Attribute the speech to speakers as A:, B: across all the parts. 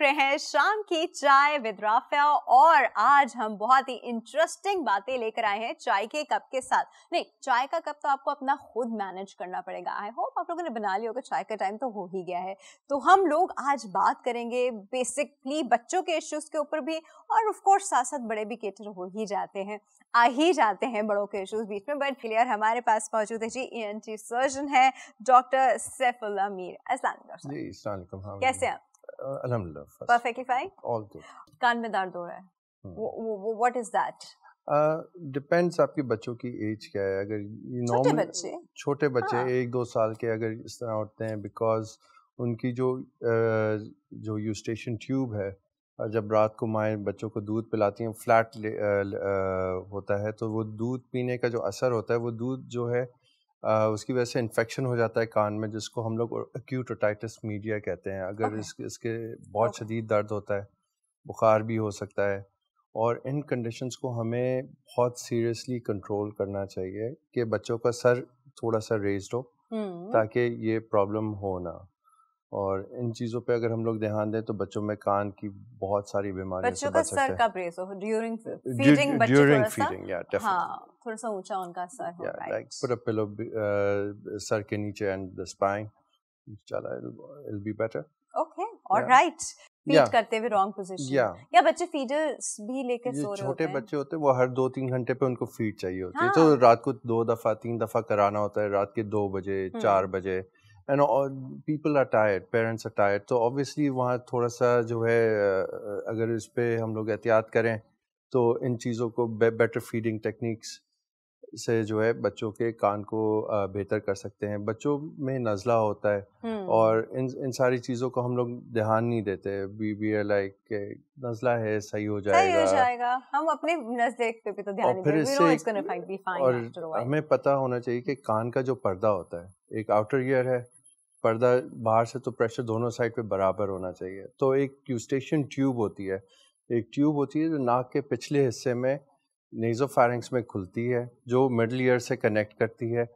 A: देख रहे हैं शाम की चाय विद राफिया और आज हम बहुत ही इंटरेस्टिंग बातें लेकर आए हैं चाय के कप के साथ नहीं चाय का कप तो आपको अपना खुद मैनेज करना पड़ेगा आई होप आप लोगों ने बना लिया होगा चाय का टाइम तो हो ही गया है तो हम लोग आज बात करेंगे बेसिकली बच्चों के इश्यूज के ऊपर भी और ऑफकोर्स साथ साथ बड़े भी केटर हो ही जाते हैं आ ही जाते हैं बड़ों के इश्यूज बीच में बट क्लियर हमारे पास मौजूद है जी ई सर्जन है डॉक्टर सैफुल मीर
B: कैसे आप परफेक्टली फाइन ऑल गुड
A: कान में दर्द हो रहा है what is that
B: depends uh, आपके बच्चों की एज क्या है अगर नॉर्मल बच्चे छोटे बच्चे हाँ. एक दो साल के अगर इस तरह होते हैं बिकॉज उनकी जो uh, जो यूस्टेशन ट्यूब है जब रात को माएँ बच्चों को दूध पिलाती हैं फ्लैट uh, uh, होता है तो वो दूध पीने का जो असर होता है वो दूध जो है उसकी वजह से इन्फेक्शन हो जाता है कान में जिसको हम लोग एक्यूट ओटाइटिस मीडिया कहते हैं अगर okay. इस, इसके बहुत okay. शदीद दर्द होता है बुखार भी हो सकता है और इन कंडीशंस को हमें बहुत सीरियसली कंट्रोल करना चाहिए कि बच्चों का सर थोड़ा सा रेज्ड हो
A: हम्म। ताकि
B: ये प्रॉब्लम हो ना और इन चीज़ों पे अगर हम लोग ध्यान दें तो बच्चों में कान की बहुत सारी बीमारियां बच्चों का सर का
A: ब्रेस हो ड्यूरिंग फीडिंग बच्चे ड्यूरिंग फीडिंग या डेफिनेटली हां थोड़ा सा ऊंचा उनका सर हो right
B: like put a pillow सर के नीचे एंड द स्पाइन इंशाल्लाह it will be better
A: okay alright feed करते हुए रॉन्ग पोजीशन या या बच्चे फीडर्स भी लेके सो रहे हैं छोटे
B: बच्चे होते हैं वो हर दो तीन घंटे पे उनको फीड चाहिए होती है तो हाँ। रात को दो दफा तीन दफा कराना होता है रात के दो बजे हम्म। चार बजे and people are tired parents are tired तो ऑब्वियसली वहाँ थोड़ा सा जो है अगर इस पर हम लोग एहतियात करें तो इन चीज़ों को बेटर फीडिंग टेक्निक्स से जो है बच्चों के कान को बेहतर कर सकते हैं बच्चों में नज़ला होता है हम्म। और इन इन सारी चीज़ों को हम लोग ध्यान नहीं देते बी वी आर लाइक नज़ला है सही हो जाएगा सही हो जाएगा
A: हम अपने नज़दीक पे भी तो ध्यान फिर इससे और हमें
B: पता होना चाहिए कि कान का जो पर्दा होता है एक आउटर ईयर है पर्दा बाहर से तो प्रेशर दोनों साइड पे बराबर होना चाहिए तो एक क्यूस्टेशन ट्यूब होती है एक ट्यूब होती है जो नाक के पिछले हिस्से में नेजो फायरिंग्स में खुलती है जो मिडल ईयर से कनेक्ट करती है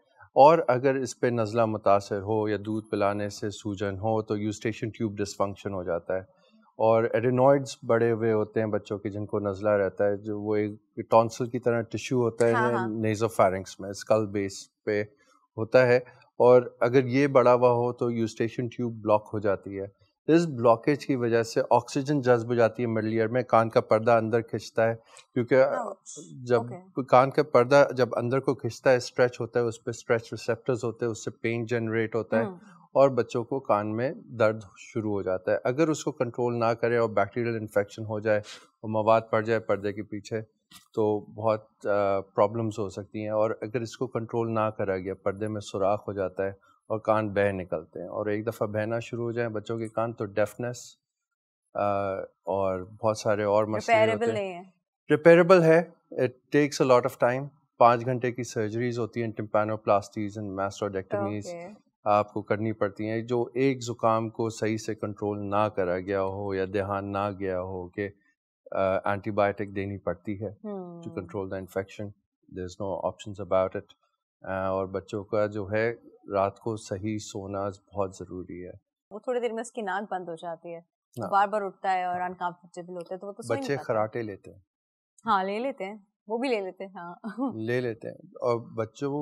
B: और अगर इस पर नज़ला मुतासर हो या दूध पिलाने से सूजन हो तो यूस्टेशन ट्यूब डिसफंक्शन हो जाता है और एडेनॉइड्स बड़े हुए होते हैं बच्चों के जिनको नज़ला रहता है जो वो एक टॉन्सल की तरह टिश्यू होता है हाँ, हाँ. नेजो फायरिंग्स में स्कल बेस पे होता है और अगर ये बढ़ा हुआ हो तो यूस्टेशन ट्यूब ब्लॉक हो जाती है इस ब्लॉकेज की वजह से ऑक्सीजन जज्ब हो जाती है मिडल ईयर में कान का पर्दा अंदर खिंचता है क्योंकि जब okay. कान का पर्दा जब अंदर को खिंचता है स्ट्रेच होता है उस पर स्ट्रेच रिसेप्टर्स होते हैं उससे पेन जनरेट होता है हम्म। और बच्चों को कान में दर्द शुरू हो जाता है अगर उसको कंट्रोल ना करें और बैक्टीरियल इन्फेक्शन हो जाए और मवाद पड़ जाए पर्दे के पीछे तो बहुत प्रॉब्लम्स हो सकती हैं और अगर इसको कंट्रोल ना करा गया पर्दे में सुराख हो जाता है और कान बह निकलते हैं और एक दफ़ा बहना शुरू हो जाए बच्चों के कान तो डेफनेस और बहुत सारे और मसले रिपेयरेबल है it takes a lot of time पाँच घंटे की सर्जरीज होती हैं टिम्पेनोप्लास्टीज एंड मैस्ट्रोडेक्टमीज आपको करनी पड़ती हैं जो एक ज़ुकाम को सही से कंट्रोल ना करा गया हो या ध्यान ना गया हो कि एंटीबायोटिक uh, देनी पड़ती है to control the infection there is no option about it और बच्चों का जो है रात को सही सोना बहुत ज़रूरी है
A: वो थोड़ी देर में उसकी नाक बंद हो जाती है हाँ। बार बार उठता है और अनकम्फर्टेबल होता है तो वो तो बच्चे
B: खराटे लेते हैं
A: हाँ ले लेते हैं वो भी ले लेते हैं हाँ
B: ले लेते हैं और बच्चों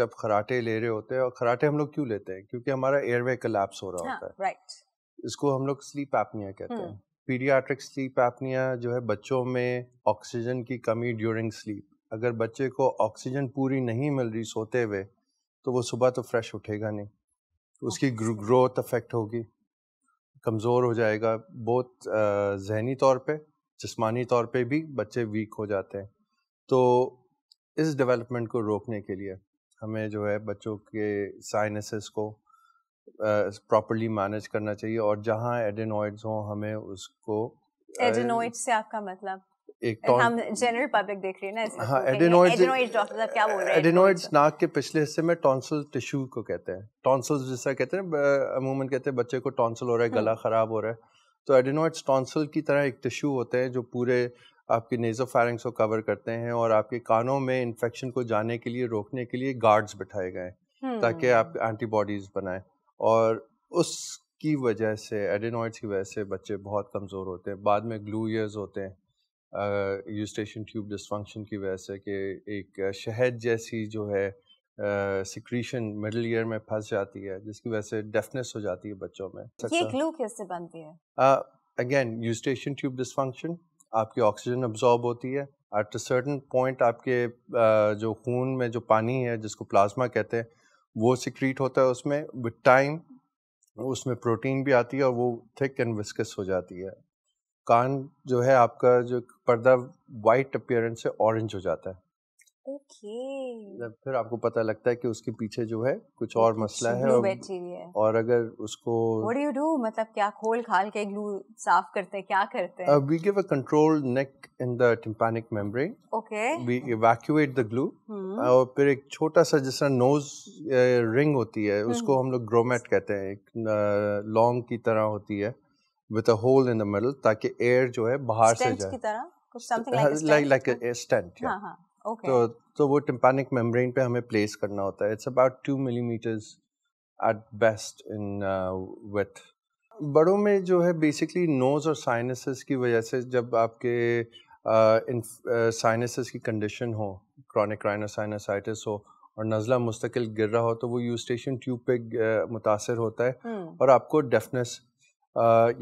B: जब खराटे ले रहे होते हैं और खराटे हम लोग क्यों लेते हैं क्योंकि हमारा एयरवे कलेप्स हो रहा हाँ, होता है
A: राइट
B: इसको हम लोग स्लीप एपनिया कहते हम्म। हैं पीडियाट्रिक स्लीप एपनिया जो है बच्चों में ऑक्सीजन की कमी ड्यूरिंग स्लीप अगर बच्चे को ऑक्सीजन पूरी नहीं मिल रही सोते हुए तो वो सुबह तो फ्रेश उठेगा नहीं तो उसकी अच्छा। ग्रोथ अफेक्ट होगी कमज़ोर हो जाएगा बहुत जहनी तौर पे जिसमानी तौर पे भी बच्चे वीक हो जाते हैं तो इस डेवलपमेंट को रोकने के लिए हमें जो है बच्चों के साइनसिस को प्रॉपरली मैनेज करना चाहिए और जहाँ एडेनॉइड्स हों हमें उसको एडेनॉइड
A: से आपका मतलब एक हम जनरल पब्लिक देख रही हाँ, है ना हाँ एडेनॉइड्स डॉक्टर क्या बोल रहे हैं
B: एडेनॉइड्स नाक के पिछले हिस्से में टॉन्सल टिश्यू को कहते हैं टॉन्सल जिसका कहते हैं अमूमन कहते हैं बच्चे को टॉन्सल हो रहा है हम्म। गला ख़राब हो रहा है तो एडेनॉइड्स टॉन्सल की तरह एक टिश्यू होते हैं जो पूरे आपके नेजो फैरेंग्स को कवर करते हैं और आपके कानों में इन्फेक्शन को जाने के लिए रोकने के लिए गार्ड्स बिठाए गए ताकि हम्म। आप एंटीबॉडीज़ बनाएं और उसकी वजह से एडेनॉइड्स की वजह से बच्चे बहुत कमज़ोर होते हैं बाद में ग्लू ईयर्स होते हैं यूस्टेशन ट्यूब डिस्फंक्शन की वजह से कि एक शहद जैसी जो है सिक्रीशन मिडिल ईयर में फंस जाती है जिसकी वजह से डेफनेस हो जाती है बच्चों में ये ग्लू
A: अच्छा। कैसे बनती है
B: अगेन यूस्टेशन ट्यूब डिस्फंक्शन आपकी ऑक्सीजन अब्जॉर्ब होती है एट अ सर्टन पॉइंट आपके uh, जो खून में जो पानी है जिसको प्लाज्मा कहते हैं वो सिक्रीट होता है उसमें विद टाइम उसमें प्रोटीन भी आती है और वो थिक एंड विस्कस हो जाती है कान जो है आपका जो पर्दा वाइट अपियरेंस से ऑरेंज हो जाता है
A: ओके okay.
B: फिर आपको पता लगता है कि उसके पीछे जो है कुछ और मसला है और,
A: है
B: और अगर उसको व्हाट डू
A: यू डू मतलब क्या खोल खाल के ग्लू साफ करते हैं क्या करते हैं
B: we give a control neck in the tympanic membrane okay we evacuate the glue और फिर एक छोटा सा जिस नोज रिंग होती है हम्म। उसको हम लोग ग्रोमेट कहते हैं एक लॉन्ग की तरह होती है with a hole in the middle ताकि एयर जो है बाहर से
A: जाए लाइक लाइक स्टेंट तो
B: तो वो टिम्पानिक मेम्ब्रेन पे हमें प्लेस करना होता है it's about two millimetres at best in with बड़ों में जो है बेसिकली नोज़ और साइनसिस की वजह से जब आपके साइनसिस uh, uh, की कंडीशन हो क्रॉनिक राइनोसाइनसाइटिस हो और नज़ला मुस्तकिल गिर रहा हो तो वो यूस्टेशन ट्यूब पे मुतासर होता है हम्म। और आपको डेफनेस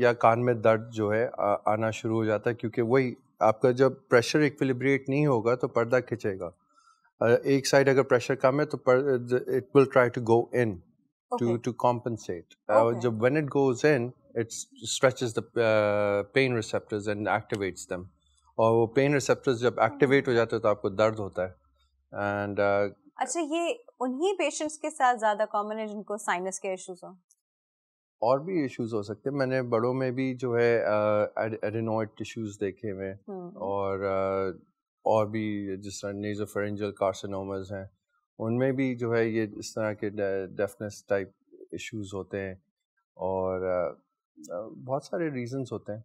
B: या कान में दर्द जो है आ, आना शुरू हो जाता है क्योंकि वही आपका जब प्रेशर इक्विलिब्रिएट नहीं होगा तो पर्दा खिंचेगा एक साइड अगर प्रेशर कम है तो it will try to go in to to compensate जब when it goes in it's stretches the uh, pain receptors और वो पेन रिसेप्टर्स जब एक्टिवेट हम्म। हो जाते हैं तो आपको दर्द होता है एंड uh,
A: अच्छा ये उन्हीं पेशेंट्स के साथ ज़्यादा कॉमन है जिनको साइनस के इश्यूज हो
B: और भी इश्यूज हो सकते हैं मैंने बड़ों में भी जो है एडेनोइड uh, टिश्यूज देखे हुए हम्म। और uh, और भी जिस तरह नेजोफरेंजल कार्सिनोमास हैं उनमें भी जो है ये इस तरह के डेफनेस टाइप इश्यूज होते हैं और uh, uh बहुत सारे रीजंस होते हैं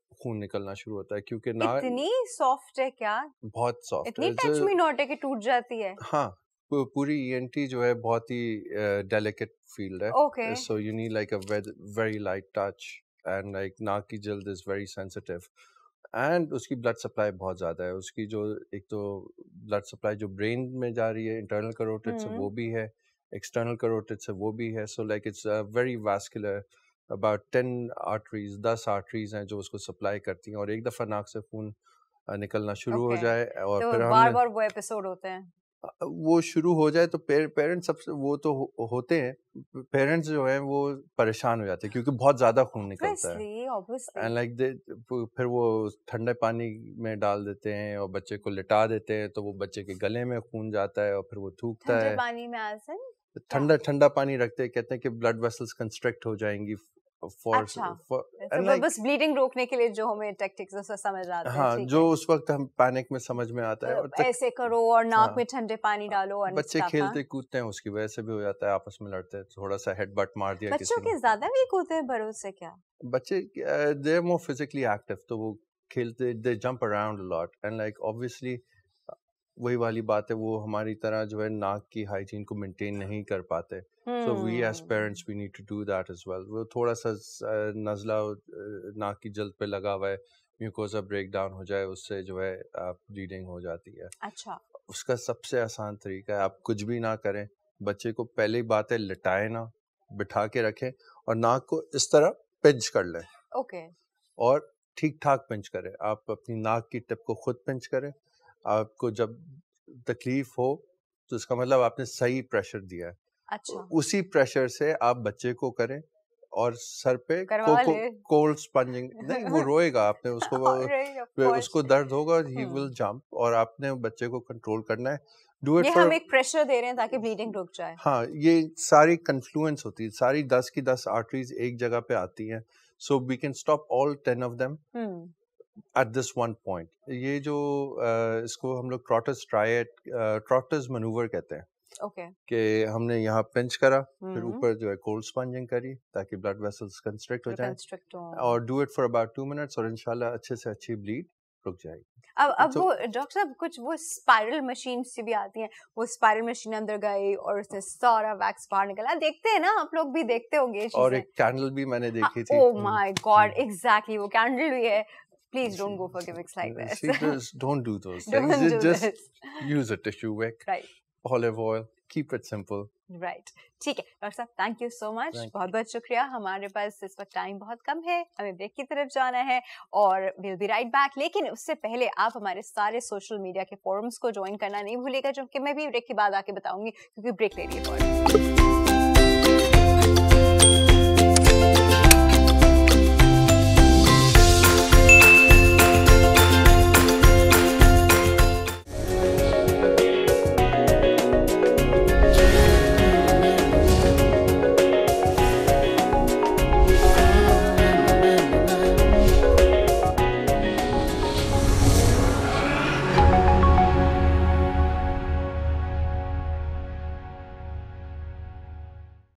B: खून निकलना शुरू होता है क्योंकि ना इतनी
A: सॉफ्ट है क्या
B: बहुत सॉफ्ट इतनी टच मी
A: नॉट है कि टूट जाती है
B: हाँ पूरी ईएनटी e जो है बहुत ही डेलिकेट फील्ड है okay so you need like a very light touch and like नाक की जल्द इज वेरी सेंसिटिव एंड उसकी ब्लड सप्लाई बहुत ज़्यादा है उसकी जो एक तो ब्लड सप्लाई जो ब्रेन में जा रही है इंटरनल करोटिड हम्म। से वो भी है एक्सटर्नल करोटिड से वो भी है so like it's a very vascular about ten arteries दस आर्टरीज हैं जो उसको सप्लाई करती हैं और एक दफ़ा नाक से खून निकलना शुरू okay. हो जाए और तो फिर बार बार
A: वो एपिसोड होते हैं
B: वो शुरू हो जाए तो पेरेंट्स सबसे वो तो हो, होते हैं पेरेंट्स जो हैं वो परेशान हो जाते हैं क्योंकि बहुत ज़्यादा खून निकलता
A: है एंड
B: लाइक दे फिर वो ठंडे पानी में डाल देते हैं और बच्चे को लिटा देते हैं तो वो बच्चे के गले में खून जाता है और फिर वो थूकता है पानी में ठंडा ठंडा पानी रखते हैं कहते हैं कि ब्लड वेसल्स कंस्ट्रक्ट हो जाएंगी फॉर अच्छा, बस
A: ब्लीडिंग रोकने के लिए जो हमें उससे समझ आते हैं हाँ,
B: जो उस वक्त हम पैनिक में समझ में आता है मतलब और ऐसे
A: करो और नाक हाँ। में ठंडे पानी हाँ, डालो और बच्चे खेलते
B: कूदते हैं उसकी वजह से भी हो जाता है आपस में लड़ते हैं थोड़ा सा हेड बट मार दिया बच्चों के
A: ज्यादा भी कूदते हैं भरोसे क्या
B: बच्चे दे मोर फिजिकली एक्टिव तो वो खेलते they jump around lot and like obviously वही वाली बात है वो हमारी तरह जो है नाक की हाइजीन को मेंटेन नहीं कर पाते so we as parents we need to do that as well वो थोड़ा सा नज़ला नाक की जल्द पे लगा हुआ है म्यूकोसा ब्रेक डाउन हो जाए उससे जो है आप ब्लीडिंग हो जाती है अच्छा उसका सबसे आसान तरीका है आप कुछ भी ना करें बच्चे को पहले बात है लटाए ना बिठा के रखें और नाक को इस तरह पिंच कर लें
A: ओके okay.
B: और ठीक ठाक पिंच करें आप अपनी नाक की टिप को खुद पिंच करें आपको जब तकलीफ हो तो इसका मतलब आपने सही प्रेशर दिया है अच्छा उसी प्रेशर से आप बच्चे को करें और सर पे कोल्ड स्पंजिंग नहीं वो रोएगा आपने उसको वो, उसको दर्द होगा ही विल जंप और आपने बच्चे को कंट्रोल करना है डू इट हम
A: एक प्रेशर दे रहे हैं ताकि ब्लीडिंग रुक जाए
B: हाँ ये सारी कन्फ्लुएंस होती है सारी दस की दस आर्टरीज एक जगह पे आती हैं so we can stop all ten of them at this one point ये जो uh, इसको हम लोग ट्रॉटस ट्राइट ट्रॉटस मनूवर कहते हैं ओके okay. कि हमने यहाँ पिंच करा mm-hmm. फिर हम्म। ऊपर जो है कोल्ड स्पंजिंग करी ताकि ब्लड वेसल्स कंस्ट्रिक्ट हो जाए और do it for about two minutes और इनशाला अच्छे से अच्छी ब्लीड रुक जाएगी
A: अब तो अब so, तो वो डॉक्टर साहब कुछ वो स्पायरल मशीन से भी आती हैं वो स्पायरल मशीन अंदर गई और उसने सारा वैक्स बाहर निकला देखते हैं ना आप लोग भी देखते होंगे और एक
B: कैंडल भी मैंने हाँ, देखी थी ओह
A: माय गॉड एग्जैक्टली वो कैंडल भी है please don't go for gimmicks like this. See, just
B: don't do those things. Don't do just this. use a tissue wick, right. olive oil, keep it simple.
A: Right ठीक है doctor साहब thank you so much बहुत बहुत शुक्रिया हमारे पास इस वक्त time बहुत कम है हमें ब्रेक की तरफ जाना है और विल बी राइट बैक लेकिन उससे पहले आप हमारे सारे सोशल मीडिया के फॉरम्स को ज्वाइन करना नहीं भूलेगा जो कि मैं भी ब्रेक के बाद आके बताऊंगी क्योंकि ब्रेक ले रही है